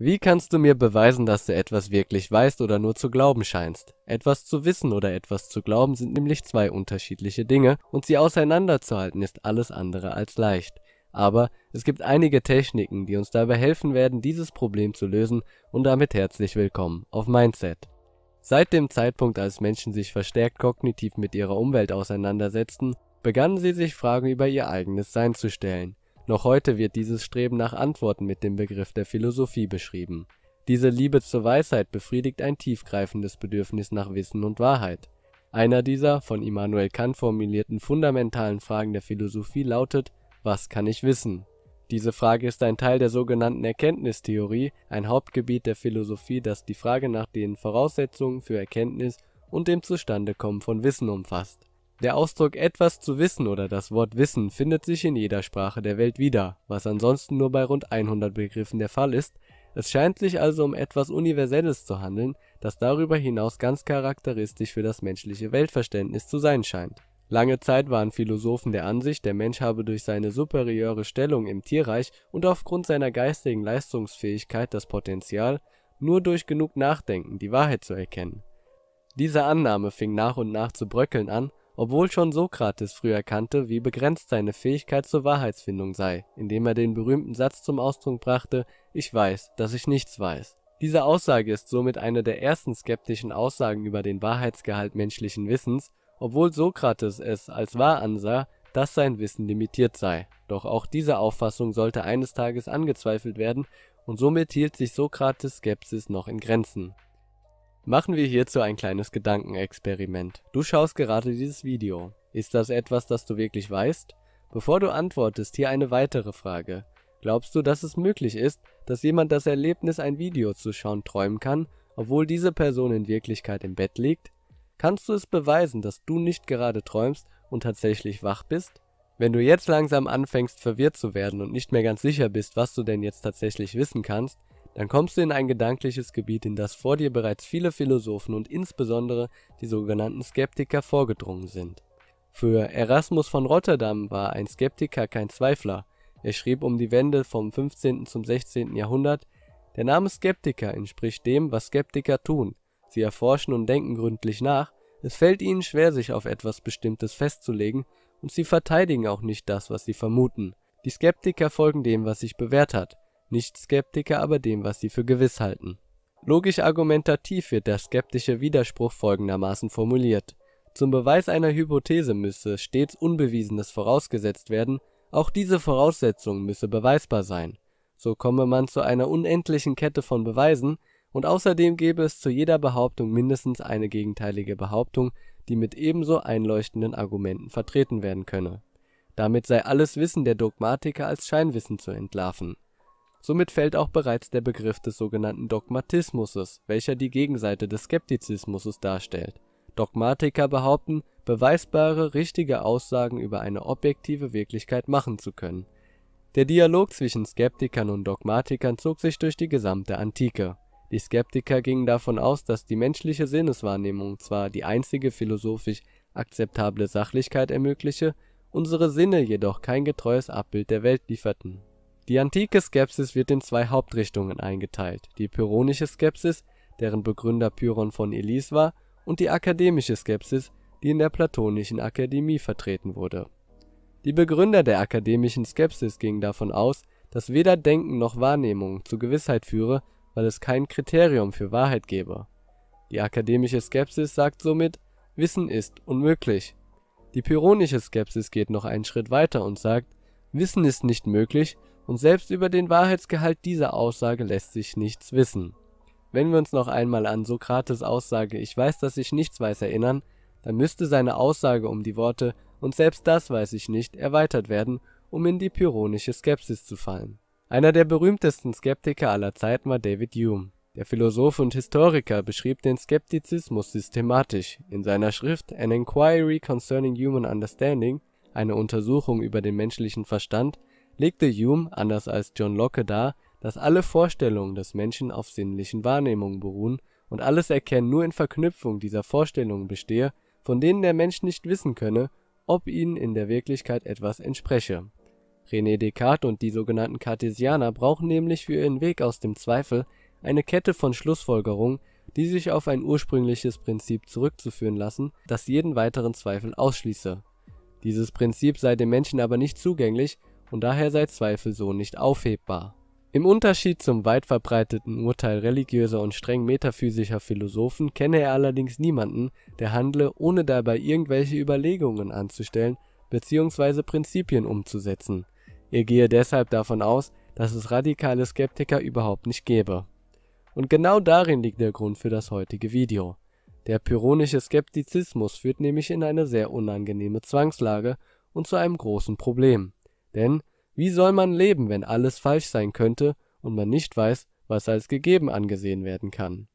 Wie kannst du mir beweisen, dass du etwas wirklich weißt oder nur zu glauben scheinst? Etwas zu wissen oder etwas zu glauben sind nämlich zwei unterschiedliche Dinge und sie auseinanderzuhalten ist alles andere als leicht. Aber es gibt einige Techniken, die uns dabei helfen werden, dieses Problem zu lösen und damit herzlich willkommen auf Mindset. Seit dem Zeitpunkt, als Menschen sich verstärkt kognitiv mit ihrer Umwelt auseinandersetzten, begannen sie sich Fragen über ihr eigenes Sein zu stellen. Noch heute wird dieses Streben nach Antworten mit dem Begriff der Philosophie beschrieben. Diese Liebe zur Weisheit befriedigt ein tiefgreifendes Bedürfnis nach Wissen und Wahrheit. Einer dieser von Immanuel Kant formulierten fundamentalen Fragen der Philosophie lautet: Was kann ich wissen? Diese Frage ist ein Teil der sogenannten Erkenntnistheorie, ein Hauptgebiet der Philosophie, das die Frage nach den Voraussetzungen für Erkenntnis und dem Zustandekommen von Wissen umfasst der Ausdruck etwas zu wissen oder das Wort Wissen findet sich in jeder Sprache der Welt wieder, was ansonsten nur bei rund 100 Begriffen der Fall ist, es scheint sich also um etwas Universelles zu handeln, das darüber hinaus ganz charakteristisch für das menschliche Weltverständnis zu sein scheint. Lange Zeit waren Philosophen der Ansicht, der Mensch habe durch seine superiöre Stellung im Tierreich und aufgrund seiner geistigen Leistungsfähigkeit das Potenzial, nur durch genug Nachdenken die Wahrheit zu erkennen. Diese Annahme fing nach und nach zu bröckeln an obwohl schon Sokrates früh erkannte, wie begrenzt seine Fähigkeit zur Wahrheitsfindung sei, indem er den berühmten Satz zum Ausdruck brachte: „ Ich weiß, dass ich nichts weiß. “Diese Aussage ist somit eine der ersten skeptischen Aussagen über den Wahrheitsgehalt menschlichen Wissens, obwohl Sokrates es als wahr ansah, dass sein Wissen limitiert sei. Doch auch diese Auffassung sollte eines Tages angezweifelt werden, und somit hielt sich Sokrates Skepsis noch in Grenzen Machen wir hierzu ein kleines Gedankenexperiment. Du schaust gerade dieses Video. Ist das etwas, das du wirklich weißt? Bevor du antwortest, hier eine weitere Frage. Glaubst du, dass es möglich ist, dass jemand das Erlebnis, ein Video zu schauen, träumen kann, obwohl diese Person in Wirklichkeit im Bett liegt? Kannst du es beweisen, dass du nicht gerade träumst und tatsächlich wach bist? Wenn du jetzt langsam anfängst, verwirrt zu werden und nicht mehr ganz sicher bist, was du denn jetzt tatsächlich wissen kannst, dann kommst du in ein gedankliches Gebiet, in das vor dir bereits viele Philosophen und insbesondere die sogenannten Skeptiker vorgedrungen sind. Für Erasmus von Rotterdam war ein Skeptiker kein Zweifler. Er schrieb um die Wende vom 15. zum 16. Jahrhundert, der Name Skeptiker entspricht dem, was Skeptiker tun. Sie erforschen und denken gründlich nach, es fällt ihnen schwer, sich auf etwas Bestimmtes festzulegen, und sie verteidigen auch nicht das, was sie vermuten. Die Skeptiker folgen dem, was sich bewährt hat. Nicht-Skeptiker aber dem, was sie für gewiss halten. Logisch-argumentativ wird der skeptische Widerspruch folgendermaßen formuliert: Zum Beweis einer Hypothese müsse stets Unbewiesenes vorausgesetzt werden, auch diese Voraussetzung müsse beweisbar sein. So komme man zu einer unendlichen Kette von Beweisen, und außerdem gebe es zu jeder Behauptung mindestens eine gegenteilige Behauptung, die mit ebenso einleuchtenden Argumenten vertreten werden könne. Damit sei alles Wissen der Dogmatiker als Scheinwissen zu entlarven Somit fällt auch bereits der Begriff des sogenannten Dogmatismus, welcher die Gegenseite des Skeptizismus darstellt. Dogmatiker behaupten, beweisbare, richtige Aussagen über eine objektive Wirklichkeit machen zu können. Der Dialog zwischen Skeptikern und Dogmatikern zog sich durch die gesamte Antike. Die Skeptiker gingen davon aus, dass die menschliche Sinneswahrnehmung zwar die einzige philosophisch akzeptable Sachlichkeit ermögliche, unsere Sinne jedoch kein getreues Abbild der Welt lieferten die antike Skepsis wird in zwei Hauptrichtungen eingeteilt: die pyrrhonische Skepsis, deren Begründer Pyrrhon von Elis war, und die akademische Skepsis, die in der Platonischen Akademie vertreten wurde. Die Begründer der akademischen Skepsis gingen davon aus, dass weder Denken noch Wahrnehmung zu Gewissheit führe, weil es kein Kriterium für Wahrheit gebe. Die akademische Skepsis sagt somit: Wissen ist unmöglich. Die pyrrhonische Skepsis geht noch einen Schritt weiter und sagt: Wissen ist nicht möglich und selbst über den Wahrheitsgehalt dieser Aussage lässt sich nichts wissen. Wenn wir uns noch einmal an Sokrates Aussage Ich weiß, dass ich nichts weiß erinnern, dann müsste seine Aussage um die Worte Und selbst das weiß ich nicht erweitert werden, um in die pyrrhonische Skepsis zu fallen. Einer der berühmtesten Skeptiker aller Zeiten war David Hume. Der Philosoph und Historiker beschrieb den Skeptizismus systematisch. In seiner Schrift An Inquiry Concerning Human Understanding, eine Untersuchung über den menschlichen Verstand, legte Hume anders als John Locke dar, dass alle Vorstellungen des Menschen auf sinnlichen Wahrnehmungen beruhen und alles Erkennen nur in Verknüpfung dieser Vorstellungen bestehe, von denen der Mensch nicht wissen könne, ob ihnen in der Wirklichkeit etwas entspreche. René Descartes und die sogenannten Cartesianer brauchen nämlich für ihren Weg aus dem Zweifel eine Kette von Schlussfolgerungen, die sich auf ein ursprüngliches Prinzip zurückzuführen lassen, das jeden weiteren Zweifel ausschließe. Dieses Prinzip sei dem Menschen aber nicht zugänglich und daher sei Zweifel so nicht aufhebbar. Im Unterschied zum weit verbreiteten Urteil religiöser und streng metaphysischer Philosophen kenne er allerdings niemanden, der handle, ohne dabei irgendwelche Überlegungen anzustellen bzw. Prinzipien umzusetzen. Er gehe deshalb davon aus, dass es radikale Skeptiker überhaupt nicht gäbe. Und genau darin liegt der Grund für das heutige Video. Der pyrrhonische Skeptizismus führt nämlich in eine sehr unangenehme Zwangslage und zu einem großen Problem denn wie soll man leben, wenn alles falsch sein könnte und man nicht weiß, was als gegeben angesehen werden kann?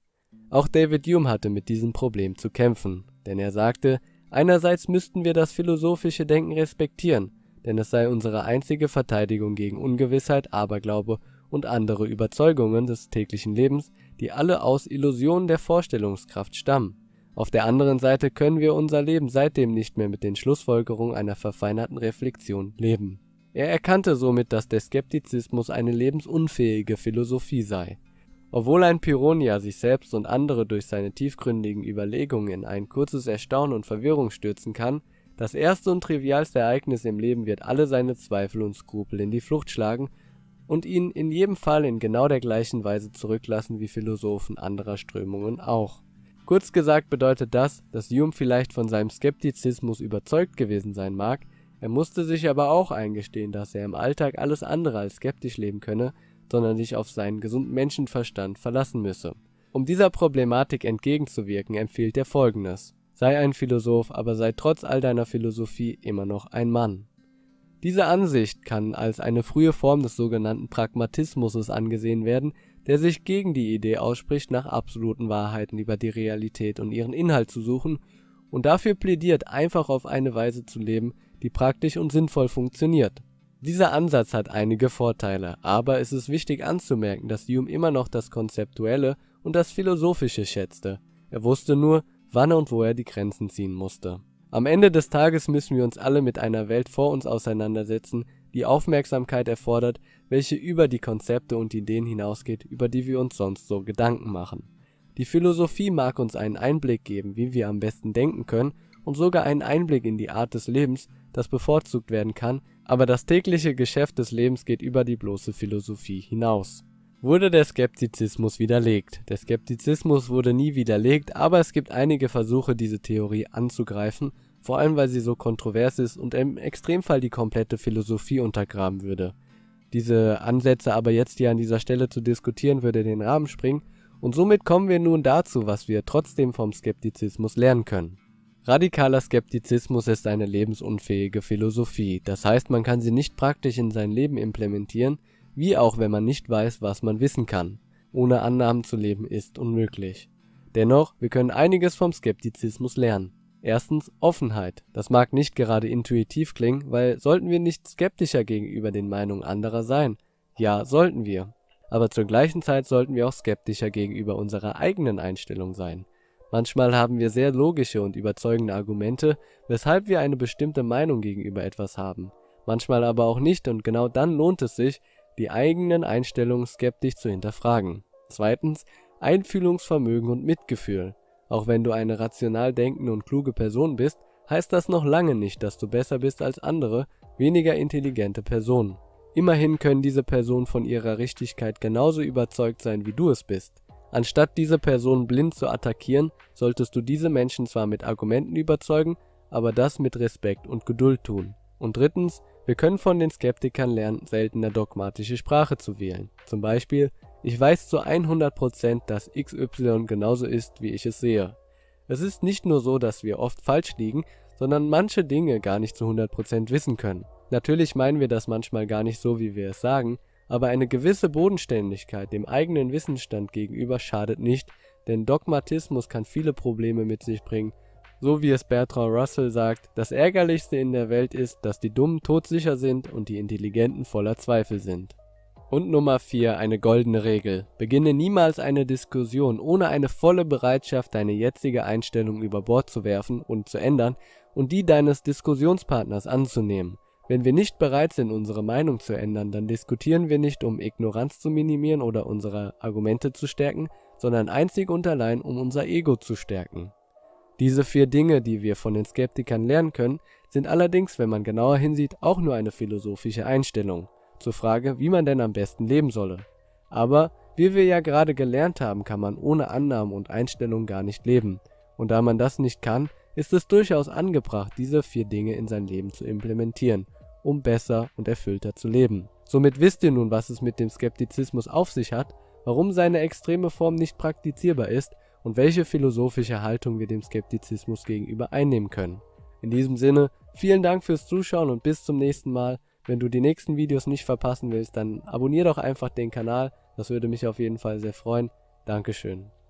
Auch David Hume hatte mit diesem Problem zu kämpfen, denn er sagte, einerseits müssten wir das philosophische Denken respektieren, denn es sei unsere einzige Verteidigung gegen Ungewissheit, Aberglaube und andere Überzeugungen des täglichen Lebens, die alle aus Illusionen der Vorstellungskraft stammen. Auf der anderen Seite können wir unser Leben seitdem nicht mehr mit den Schlussfolgerungen einer verfeinerten Reflexion leben er erkannte somit, dass der Skeptizismus eine lebensunfähige Philosophie sei. Obwohl ein Pyrrhonier sich selbst und andere durch seine tiefgründigen Überlegungen in ein kurzes Erstaunen und Verwirrung stürzen kann, das erste und trivialste Ereignis im Leben wird alle seine Zweifel und Skrupel in die Flucht schlagen und ihn in jedem Fall in genau der gleichen Weise zurücklassen wie Philosophen anderer Strömungen auch. Kurz gesagt bedeutet das, dass Hume vielleicht von seinem Skeptizismus überzeugt gewesen sein mag, er musste sich aber auch eingestehen, dass er im Alltag alles andere als skeptisch leben könne, sondern sich auf seinen gesunden Menschenverstand verlassen müsse. Um dieser Problematik entgegenzuwirken, empfiehlt er folgendes: Sei ein Philosoph, aber sei trotz all deiner Philosophie immer noch ein Mann. Diese Ansicht kann als eine frühe Form des sogenannten Pragmatismus angesehen werden, der sich gegen die Idee ausspricht, nach absoluten Wahrheiten über die Realität und ihren Inhalt zu suchen und dafür plädiert, einfach auf eine Weise zu leben, die praktisch und sinnvoll funktioniert. Dieser Ansatz hat einige Vorteile, aber es ist wichtig anzumerken, dass Hume immer noch das Konzeptuelle und das Philosophische schätzte, er wusste nur, wann und wo er die Grenzen ziehen musste. Am Ende des Tages müssen wir uns alle mit einer Welt vor uns auseinandersetzen, die Aufmerksamkeit erfordert, welche über die Konzepte und Ideen hinausgeht, über die wir uns sonst so Gedanken machen. Die Philosophie mag uns einen Einblick geben, wie wir am besten denken können und sogar einen Einblick in die Art des Lebens, das bevorzugt werden kann, aber das tägliche Geschäft des Lebens geht über die bloße Philosophie hinaus. Wurde der Skeptizismus widerlegt? Der Skeptizismus wurde nie widerlegt, aber es gibt einige Versuche, diese Theorie anzugreifen, vor allem weil sie so kontrovers ist und im Extremfall die komplette Philosophie untergraben würde. Diese Ansätze aber jetzt hier an dieser Stelle zu diskutieren, würde den Rahmen springen, und somit kommen wir nun dazu, was wir trotzdem vom Skeptizismus lernen können. Radikaler Skeptizismus ist eine lebensunfähige Philosophie, das heißt man kann sie nicht praktisch in sein Leben implementieren, wie auch wenn man nicht weiß, was man wissen kann. Ohne Annahmen zu leben ist unmöglich. Dennoch, wir können einiges vom Skeptizismus lernen. Erstens Offenheit. Das mag nicht gerade intuitiv klingen, weil sollten wir nicht skeptischer gegenüber den Meinungen anderer sein? Ja, sollten wir. Aber zur gleichen Zeit sollten wir auch skeptischer gegenüber unserer eigenen Einstellung sein. Manchmal haben wir sehr logische und überzeugende Argumente, weshalb wir eine bestimmte Meinung gegenüber etwas haben, manchmal aber auch nicht und genau dann lohnt es sich, die eigenen Einstellungen skeptisch zu hinterfragen. Zweitens, Einfühlungsvermögen und Mitgefühl. Auch wenn du eine rational denkende und kluge Person bist, heißt das noch lange nicht, dass du besser bist als andere, weniger intelligente Personen. Immerhin können diese Personen von ihrer Richtigkeit genauso überzeugt sein, wie du es bist. Anstatt diese Person blind zu attackieren, solltest du diese Menschen zwar mit Argumenten überzeugen, aber das mit Respekt und Geduld tun. Und drittens, wir können von den Skeptikern lernen, seltener dogmatische Sprache zu wählen. Zum Beispiel, ich weiß zu 100%, dass XY genauso ist, wie ich es sehe. Es ist nicht nur so, dass wir oft falsch liegen, sondern manche Dinge gar nicht zu 100% wissen können. Natürlich meinen wir das manchmal gar nicht so, wie wir es sagen, aber eine gewisse Bodenständigkeit dem eigenen Wissensstand gegenüber schadet nicht, denn Dogmatismus kann viele Probleme mit sich bringen, so wie es Bertrand Russell sagt: Das Ärgerlichste in der Welt ist, dass die Dummen todsicher sind und die Intelligenten voller Zweifel sind. Und Nummer 4, eine goldene Regel: Beginne niemals eine Diskussion ohne eine volle Bereitschaft, deine jetzige Einstellung über Bord zu werfen und zu ändern und die deines Diskussionspartners anzunehmen wenn wir nicht bereit sind, unsere Meinung zu ändern, dann diskutieren wir nicht, um Ignoranz zu minimieren oder unsere Argumente zu stärken, sondern einzig und allein, um unser Ego zu stärken. Diese vier Dinge, die wir von den Skeptikern lernen können, sind allerdings, wenn man genauer hinsieht, auch nur eine philosophische Einstellung zur Frage, wie man denn am besten leben solle. Aber wie wir ja gerade gelernt haben, kann man ohne Annahmen und Einstellungen gar nicht leben. Und da man das nicht kann, ist es durchaus angebracht, diese vier Dinge in sein Leben zu implementieren, um besser und erfüllter zu leben. Somit wisst ihr nun, was es mit dem Skeptizismus auf sich hat, warum seine extreme Form nicht praktizierbar ist und welche philosophische Haltung wir dem Skeptizismus gegenüber einnehmen können. In diesem Sinne, vielen Dank fürs Zuschauen und bis zum nächsten Mal. Wenn du die nächsten Videos nicht verpassen willst, dann abonnier doch einfach den Kanal, das würde mich auf jeden Fall sehr freuen. Dankeschön.